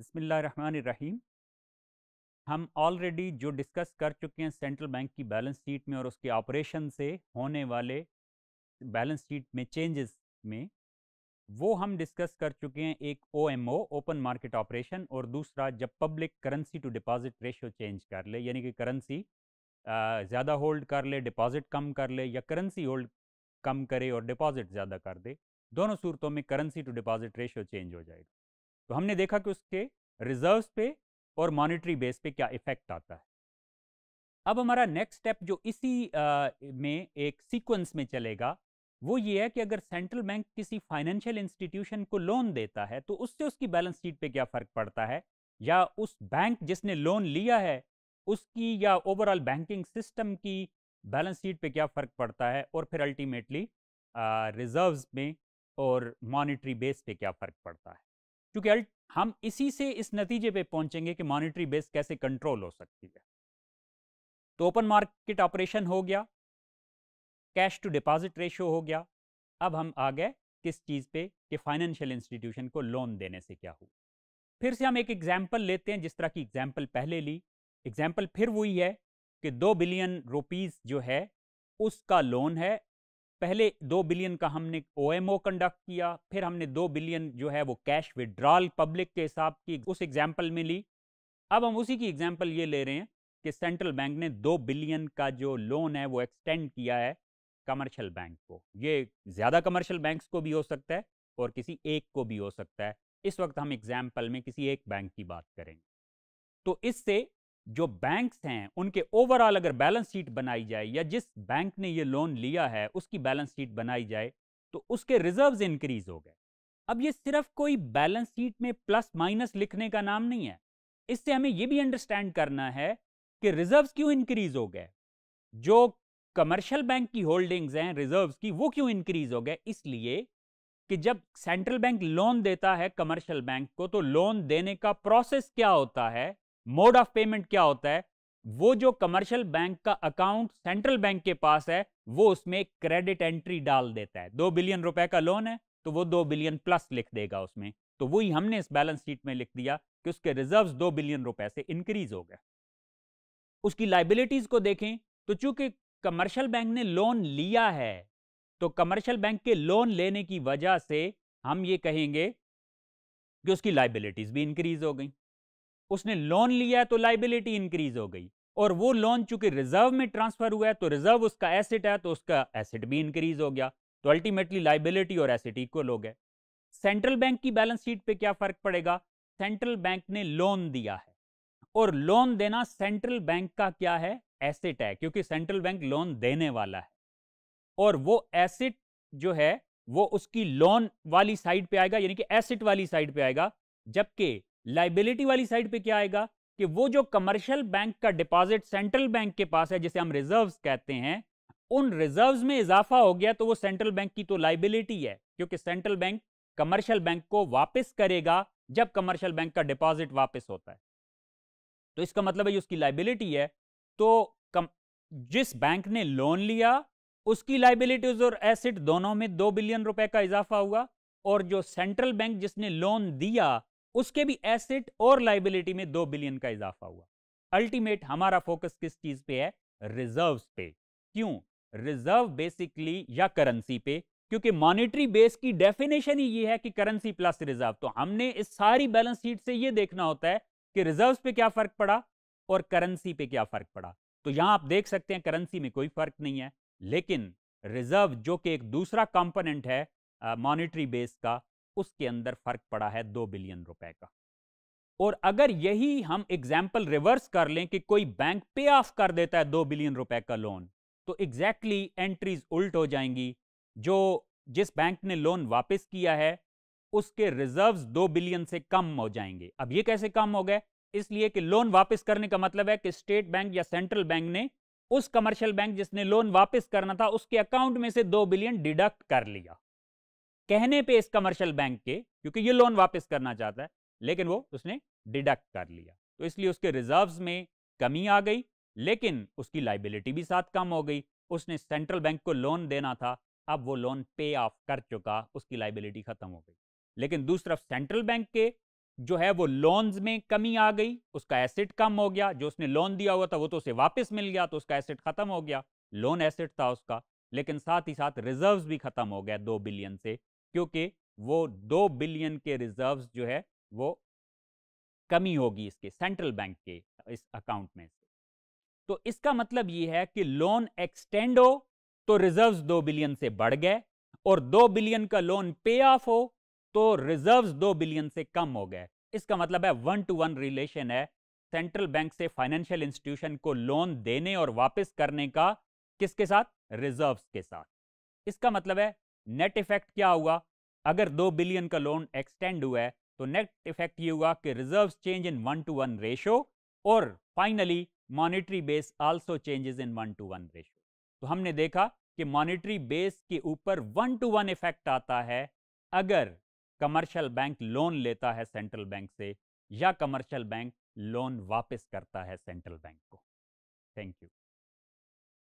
बसमीम हम ऑलरेडी जो डिस्कस कर चुके हैं सेंट्रल बैंक की बैलेंस शीट में और उसके ऑपरेशन से होने वाले बैलेंस शीट में चेंजेस में वो हम डिस्कस कर चुके हैं एक O M O open market operation और दूसरा जब public currency to deposit ratio change कर ले यानी कि करेंसी ज़्यादा होल्ड कर ले डिपॉजिट कम कर ले या करेंसी होल्ड कम करे और डिपॉजिट ज़्यादा कर दे दोनों सूरतों में currency to deposit ratio change हो जाएगा तो हमने देखा कि उसके रिजर्व्स पे और मॉनिटरी बेस पे क्या इफेक्ट आता है अब हमारा नेक्स्ट स्टेप जो इसी आ, में एक सीक्वेंस में चलेगा वो ये है कि अगर सेंट्रल बैंक किसी फाइनेंशियल इंस्टीट्यूशन को लोन देता है तो उससे उसकी बैलेंस शीट पे क्या फ़र्क पड़ता है या उस बैंक जिसने लोन लिया है उसकी या ओवरऑल बैंकिंग सिस्टम की बैलेंस शीट पे क्या फ़र्क पड़ता है और फिर अल्टीमेटली रिजर्व्स में और मॉनिटरी बेस पे क्या फ़र्क पड़ता है क्योंकि हम इसी से इस नतीजे पे पहुंचेंगे कि मॉनिटरी बेस कैसे कंट्रोल हो सकती है तो ओपन मार्केट ऑपरेशन हो गया कैश टू डिपॉजिट रेशियो हो गया अब हम आ गए किस चीज़ पे कि फाइनेंशियल इंस्टीट्यूशन को लोन देने से क्या हुआ फिर से हम एक एग्जाम्पल लेते हैं जिस तरह की एग्जाम्पल पहले ली एग्जाम्पल फिर वही है कि दो बिलियन रुपीज़ जो है उसका लोन है पहले दो बिलियन का हमने ओ कंडक्ट किया फिर हमने दो बिलियन जो है वो कैश विड्रॉल पब्लिक के हिसाब की उस एग्जाम्पल में ली अब हम उसी की एग्जाम्पल ये ले रहे हैं कि सेंट्रल बैंक ने दो बिलियन का जो लोन है वो एक्सटेंड किया है कमर्शियल बैंक को ये ज़्यादा कमर्शियल बैंक्स को भी हो सकता है और किसी एक को भी हो सकता है इस वक्त हम एग्जाम्पल में किसी एक बैंक की बात करेंगे तो इससे जो बैंक्स हैं उनके ओवरऑल अगर बैलेंस शीट बनाई जाए या जिस बैंक ने ये लोन लिया है उसकी बैलेंस शीट बनाई जाए तो उसके रिजर्व्स इंक्रीज हो गए अब ये सिर्फ कोई बैलेंस शीट में प्लस माइनस लिखने का नाम नहीं है इससे हमें ये भी अंडरस्टैंड करना है कि रिजर्व्स क्यों इंक्रीज हो गए जो कमर्शियल बैंक की होल्डिंग्स हैं रिजर्व्स की वो क्यों इंक्रीज हो गए इसलिए कि जब सेंट्रल बैंक लोन देता है कमर्शियल बैंक को तो लोन देने का प्रोसेस क्या होता है मोड ऑफ पेमेंट क्या होता है वो जो कमर्शियल बैंक का अकाउंट सेंट्रल बैंक के पास है वो उसमें क्रेडिट एंट्री डाल देता है दो बिलियन रुपए का लोन है तो वो दो बिलियन प्लस लिख देगा उसमें तो वही हमने इस बैलेंस शीट में लिख दिया कि उसके रिजर्व दो बिलियन रुपए से इंक्रीज हो गए उसकी लाइबिलिटीज को देखें तो चूंकि कमर्शियल बैंक ने लोन लिया है तो कमर्शियल बैंक के लोन लेने की वजह से हम ये कहेंगे कि उसकी लाइबिलिटीज भी इंक्रीज हो गई उसने लोन लिया तो लाइबिलिटी इंक्रीज हो गई और वो लोन चूंकि रिजर्व में ट्रांसफर हुआ है तो रिजर्व उसका एसेट है तो उसका एसेट भी इंक्रीज हो गया तो अल्टीमेटली लाइबिलिटी और एसेट इक्वल हो गए सेंट्रल बैंक की बैलेंस शीट पे क्या फर्क पड़ेगा सेंट्रल बैंक ने लोन दिया है और लोन देना सेंट्रल बैंक का क्या है एसेट है क्योंकि सेंट्रल बैंक लोन देने वाला है और वो एसेट जो है वो उसकी लोन वाली साइड पे आएगा यानी कि एसेट वाली साइड पे आएगा जबकि लाइबिलिटी वाली साइड पे क्या आएगा कि वो जो कमर्शियल बैंक का डिपॉजिट सेंट्रल बैंक के पास है जिसे हम रिजर्व्स कहते हैं उन रिजर्व्स में इजाफा हो गया तो वो सेंट्रल बैंक की तो लाइबिलिटी है क्योंकि सेंट्रल बैंक कमर्शियल बैंक को वापस करेगा जब कमर्शियल बैंक का डिपॉजिट वापस होता है तो इसका मतलब है उसकी लाइबिलिटी है तो कम जिस बैंक ने लोन लिया उसकी लाइबिलिटीज और एसिड दोनों में दो बिलियन रुपए का इजाफा हुआ और जो सेंट्रल बैंक जिसने लोन दिया उसके भी एसेट और लाइबिलिटी में दो बिलियन का इजाफा हुआ अल्टीमेट हमारा फोकस किस चीज पे है रिजर्व पे क्यों रिजर्व बेसिकली या करेंसी पे क्योंकि मॉनेटरी बेस की डेफिनेशन ही ये है कि करेंसी प्लस रिजर्व तो हमने इस सारी बैलेंस शीट से ये देखना होता है कि रिजर्व पे क्या फर्क पड़ा और करेंसी पे क्या फर्क पड़ा तो यहां आप देख सकते हैं करेंसी में कोई फर्क नहीं है लेकिन रिजर्व जो कि एक दूसरा कंपोनेंट है मॉनेटरी बेस का उसके अंदर फर्क पड़ा है दो बिलियन रुपए का और अगर यही हम एग्जाम्पल रिवर्स कर लें कि कोई बैंक पे ऑफ कर देता है दो बिलियन रुपए का लोन तो एग्जैक्टली exactly एंट्रीज उल्ट हो जाएंगी जो जिस बैंक ने लोन वापस किया है उसके रिजर्व्स दो बिलियन से कम हो जाएंगे अब ये कैसे कम हो गए इसलिए कि लोन वापस करने का मतलब है कि स्टेट बैंक या सेंट्रल बैंक ने उस कमर्शियल बैंक जिसने लोन वापस करना था उसके अकाउंट में से दो बिलियन डिडक्ट कर लिया कहने पे इस कमर्शियल बैंक के क्योंकि ये लोन वापस करना चाहता है लेकिन वो उसने डिडक्ट कर लिया तो इसलिए उसके रिजर्व्स में कमी आ गई लेकिन उसकी लाइबिलिटी भी साथ कम हो गई उसने सेंट्रल बैंक को लोन देना था अब वो लोन पे ऑफ कर चुका उसकी लाइबिलिटी खत्म हो गई लेकिन दूसरी तरफ सेंट्रल बैंक के जो है वो लोन्स में कमी आ गई उसका एसेट कम हो गया जो उसने लोन दिया हुआ था वो तो उसे वापस मिल गया तो उसका एसेट खत्म हो गया लोन एसेट था उसका लेकिन साथ ही साथ रिजर्व्स भी खत्म हो गया दो बिलियन से क्योंकि वो दो बिलियन के रिजर्व्स जो है वो कमी होगी इसके सेंट्रल बैंक के इस अकाउंट में से तो इसका मतलब ये है कि लोन एक्सटेंड हो तो रिजर्व्स दो बिलियन से बढ़ गए और दो बिलियन का लोन पे ऑफ हो तो रिजर्व्स दो बिलियन से कम हो गए इसका मतलब है वन टू वन रिलेशन है सेंट्रल बैंक से फाइनेंशियल इंस्टीट्यूशन को लोन देने और वापस करने का किसके साथ रिजर्व्स के साथ इसका मतलब है नेट इफेक्ट क्या हुआ अगर दो बिलियन का लोन एक्सटेंड हुआ है तो नेट इफेक्ट ये हुआ कि reserves change in one to one ratio और finally monetary base also changes in one to one ratio तो हमने देखा कि मॉनिटरी बेस के ऊपर वन टू वन इफेक्ट आता है अगर कमर्शियल बैंक लोन लेता है सेंट्रल बैंक से या कमर्शियल बैंक लोन वापस करता है सेंट्रल बैंक को थैंक यू